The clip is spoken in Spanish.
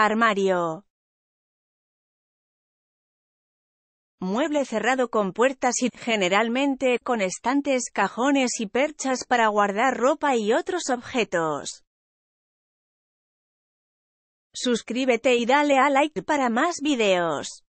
Armario. Mueble cerrado con puertas y, generalmente, con estantes, cajones y perchas para guardar ropa y otros objetos. Suscríbete y dale a like para más videos.